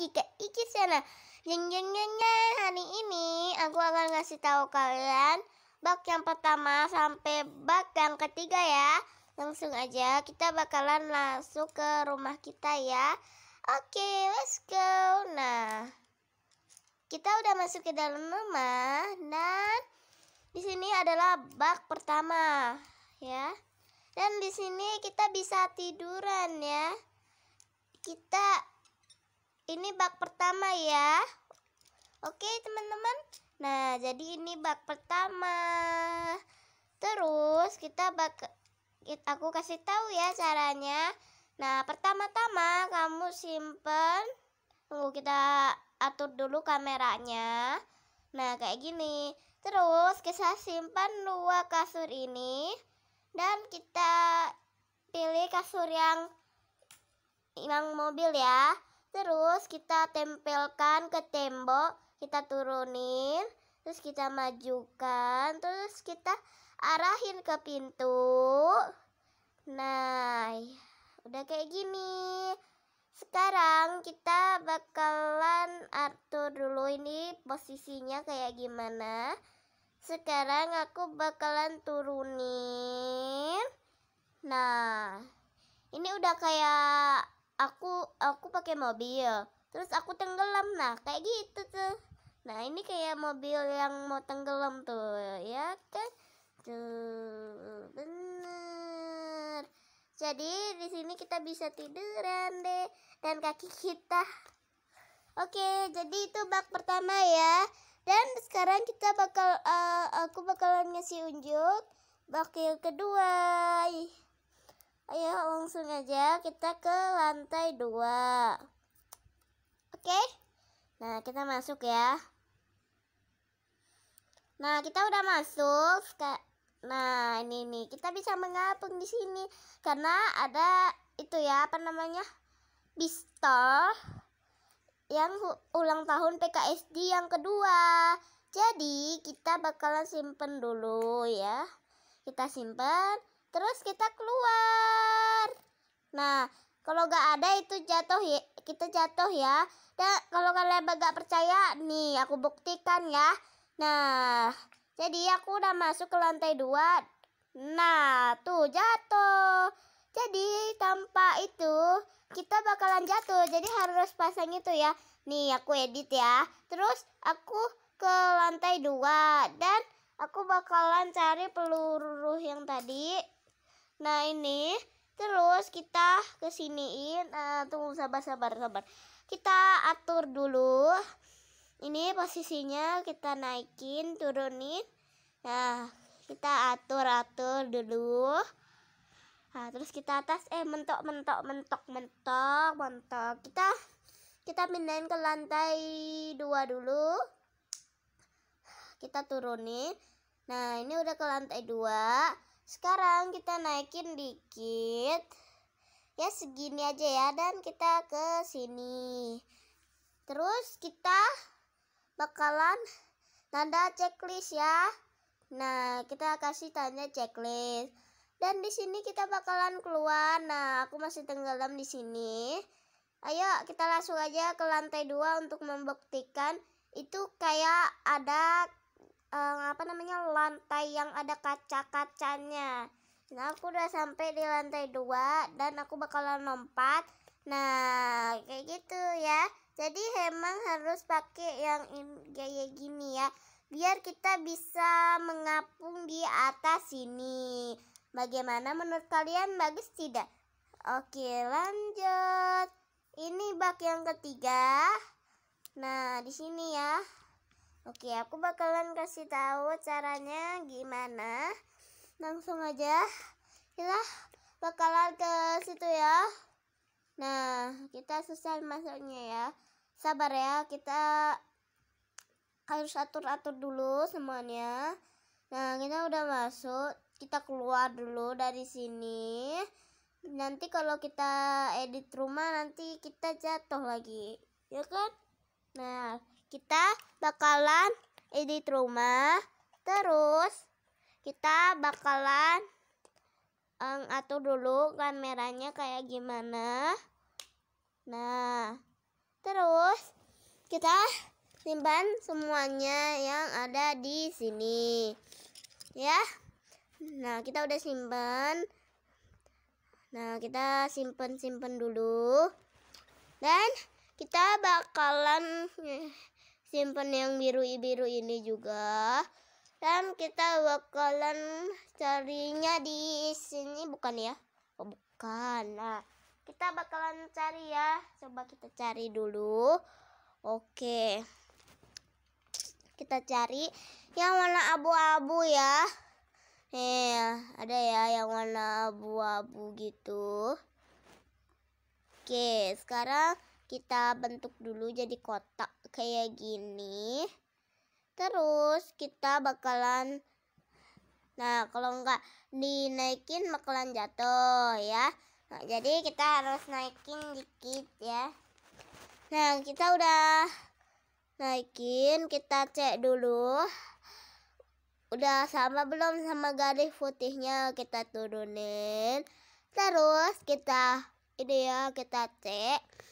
lagi ke ya Channel. Jeng jeng jeng jeng, hari ini aku akan ngasih tahu kalian bak yang pertama sampai bak yang ketiga ya. Langsung aja kita bakalan masuk ke rumah kita ya. Oke, let's go. Nah, kita udah masuk ke dalam rumah dan di sini adalah bak pertama ya. Dan di sini kita bisa tiduran ya. Kita ini bak pertama ya oke teman-teman nah jadi ini bak pertama terus kita bak aku kasih tahu ya caranya nah pertama-tama kamu simpen tunggu kita atur dulu kameranya nah kayak gini terus kita simpan dua kasur ini dan kita pilih kasur yang yang mobil ya Terus kita tempelkan ke tembok, kita turunin, terus kita majukan, terus kita arahin ke pintu. Nah, udah kayak gini. Sekarang kita bakalan atur dulu ini posisinya kayak gimana. Sekarang aku bakalan turunin. Nah, ini udah kayak aku aku pakai mobil terus aku tenggelam nah kayak gitu tuh nah ini kayak mobil yang mau tenggelam tuh ya kan tuh bener jadi di sini kita bisa tiduran deh dan kaki kita oke jadi itu bak pertama ya dan sekarang kita bakal uh, aku bakalan ngasih unjuk bak yang kedua Ayo langsung aja kita ke lantai 2 Oke okay? Nah kita masuk ya Nah kita udah masuk Nah ini nih kita bisa mengapung di sini Karena ada itu ya apa namanya pistol yang ulang tahun PKSD yang kedua. Jadi kita bakalan simpen dulu ya. Kita simpen terus kita keluar nah kalau nggak ada itu jatuh ya kita jatuh ya dan kalau kalian nggak percaya nih aku buktikan ya nah jadi aku udah masuk ke lantai dua nah tuh jatuh jadi tanpa itu kita bakalan jatuh. Jadi harus pasang itu ya. Nih aku edit ya. Terus aku ke lantai dua dan aku bakalan cari peluru yang tadi. Nah ini terus kita kesiniin uh, tunggu sabar sabar sabar. Kita atur dulu. Ini posisinya kita naikin turunin. Nah kita atur atur dulu. Nah, terus kita atas eh mentok mentok mentok mentok mentok. Kita kita pindahin ke lantai dua dulu. Kita turunin. Nah, ini udah ke lantai dua sekarang kita naikin dikit. Ya segini aja ya dan kita ke sini. Terus kita bakalan tanda checklist ya. Nah, kita kasih tanda checklist. Dan di sini kita bakalan keluar. Nah, aku masih tenggelam di sini. Ayo, kita langsung aja ke lantai dua untuk membuktikan itu kayak ada um, apa namanya lantai yang ada kaca-kacanya nah aku udah sampai di lantai dua dan aku bakalan lompat nah kayak gitu ya jadi emang harus pakai yang gaya gini ya biar kita bisa mengapung di atas sini bagaimana menurut kalian bagus tidak oke lanjut ini bak yang ketiga nah di sini ya Oke, aku bakalan kasih tahu caranya gimana. Langsung aja kita bakalan ke situ ya. Nah, kita susah masuknya ya. Sabar ya, kita harus atur-atur dulu semuanya. Nah, kita udah masuk, kita keluar dulu dari sini. Nanti kalau kita edit rumah nanti kita jatuh lagi, ya kan? Nah, kita bakalan edit rumah terus kita bakalan um, eh, atur dulu kameranya kayak gimana nah terus kita simpan semuanya yang ada di sini ya nah kita udah simpan nah kita simpen simpan dulu dan kita bakalan eh, simpan yang biru-biru ini juga dan kita bakalan carinya di sini bukan ya oh, bukan nah kita bakalan cari ya coba kita cari dulu oke kita cari yang warna abu-abu ya eh ada ya yang warna abu-abu gitu oke sekarang kita bentuk dulu jadi kotak kayak gini terus kita bakalan nah kalau nggak dinaikin bakalan jatuh ya nah, jadi kita harus naikin dikit ya nah kita udah naikin kita cek dulu udah sama belum sama garis putihnya kita turunin terus kita ini ya kita cek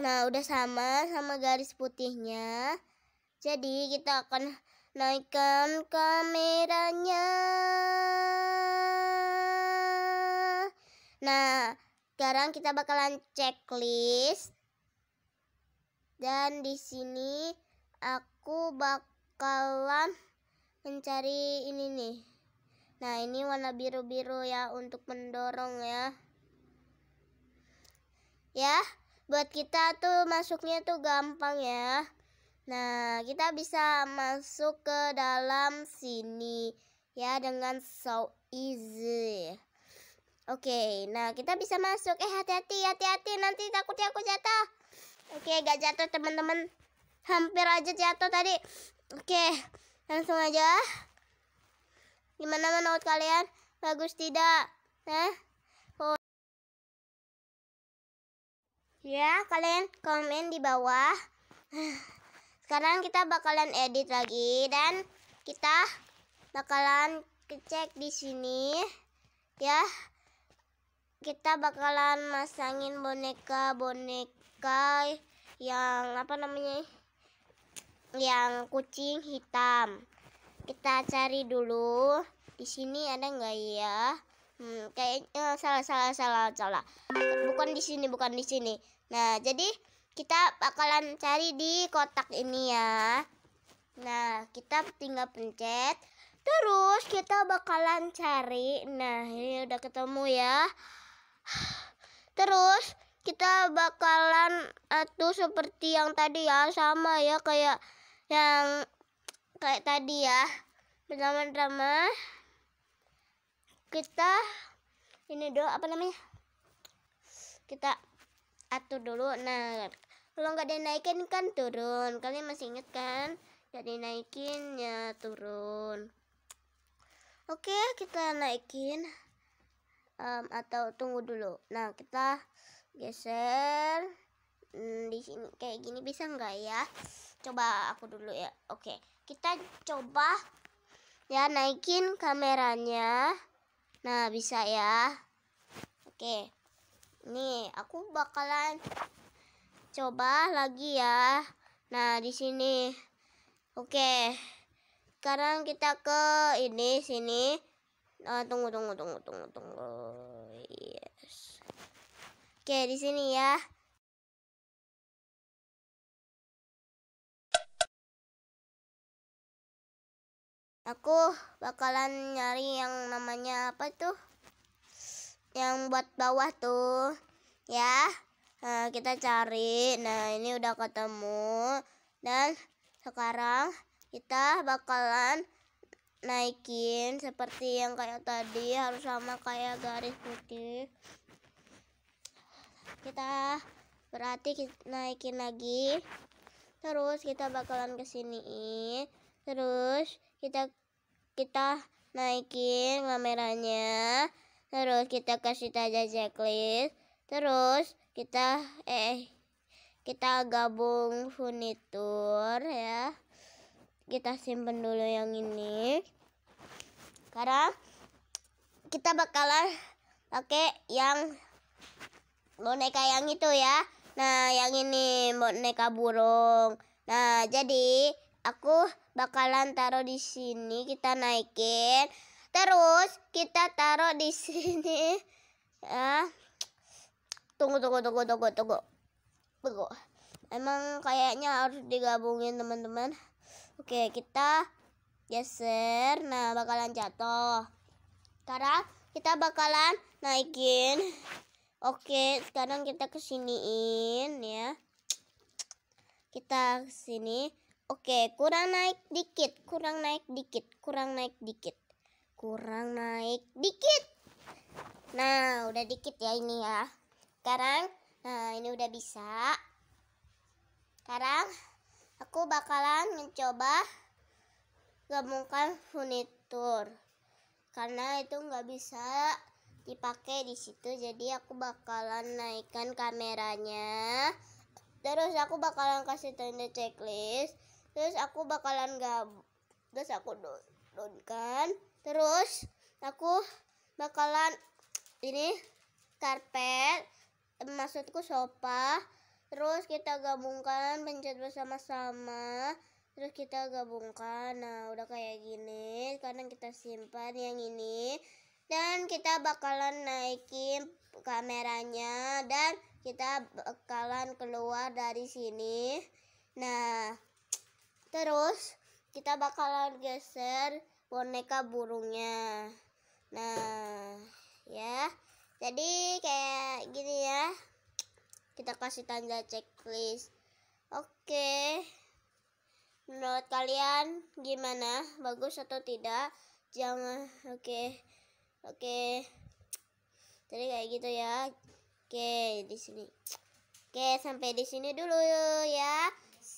Nah, udah sama sama garis putihnya. Jadi, kita akan naikkan kameranya. Nah, sekarang kita bakalan checklist. Dan di sini aku bakalan mencari ini nih. Nah, ini warna biru-biru ya untuk mendorong ya. Ya buat kita tuh masuknya tuh gampang ya nah kita bisa masuk ke dalam sini ya dengan so easy Oke, nah kita bisa masuk. Eh hati-hati, hati-hati nanti takutnya aku jatuh. Oke, gak jatuh teman-teman. Hampir aja jatuh tadi. Oke, langsung aja. Gimana menurut kalian? Bagus tidak? Nah, Ya, kalian komen di bawah. Sekarang kita bakalan edit lagi dan kita bakalan cek di sini ya. Kita bakalan masangin boneka-boneka yang apa namanya? Yang kucing hitam. Kita cari dulu di sini ada nggak ya? Hmm, kayaknya salah salah salah salah. Bukan di sini, bukan di sini. Nah, jadi kita bakalan cari di kotak ini ya. Nah, kita tinggal pencet. Terus kita bakalan cari. Nah, ini udah ketemu ya. Terus kita bakalan atuh seperti yang tadi ya, sama ya kayak yang kayak tadi ya. Teman-teman kita ini dulu apa namanya kita atur dulu nah kalau nggak dinaikin kan turun kalian masih inget kan jadi dinaikin ya turun oke kita naikin um, atau tunggu dulu nah kita geser hmm, di sini kayak gini bisa nggak ya coba aku dulu ya oke kita coba ya naikin kameranya nah bisa ya oke nih aku bakalan coba lagi ya nah di sini oke sekarang kita ke ini sini nah tunggu tunggu tunggu tunggu tunggu yes oke di sini ya aku bakalan nyari yang namanya apa tuh yang buat bawah tuh ya nah, kita cari nah ini udah ketemu dan sekarang kita bakalan naikin seperti yang kayak tadi harus sama kayak garis putih kita berarti kita naikin lagi terus kita bakalan kesini terus kita kita naikin kameranya terus kita kasih tanda checklist terus kita eh kita gabung furnitur ya kita simpen dulu yang ini sekarang kita bakalan pakai yang boneka yang itu ya. Nah, yang ini boneka burung. Nah, jadi aku bakalan taruh di sini kita naikin terus kita taruh di sini ya tunggu tunggu tunggu tunggu tunggu tunggu emang kayaknya harus digabungin teman-teman oke kita geser nah bakalan jatuh sekarang kita bakalan naikin Oke, sekarang kita kesiniin ya. Kita kesini. Oke, kurang naik dikit, kurang naik dikit, kurang naik dikit. Kurang naik dikit. Nah, udah dikit ya ini ya. Sekarang nah ini udah bisa. Sekarang aku bakalan mencoba gabungkan furnitur. Karena itu nggak bisa dipakai di situ jadi aku bakalan naikkan kameranya terus aku bakalan kasih tanda checklist terus aku bakalan gab, terus aku kan terus aku bakalan ini karpet maksudku sofa terus kita gabungkan pencet bersama-sama terus kita gabungkan nah udah kayak gini karena kita simpan yang ini dan kita bakalan naikin kameranya dan kita bakalan keluar dari sini nah Terus kita bakalan geser boneka burungnya. Nah, ya. Jadi kayak gini ya. Kita kasih tanda checklist. Oke. Menurut kalian gimana? Bagus atau tidak? Jangan oke. Oke. Jadi kayak gitu ya. Oke, di sini. Oke, sampai di sini dulu ya.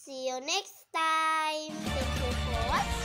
See you next time. Thank you for watching.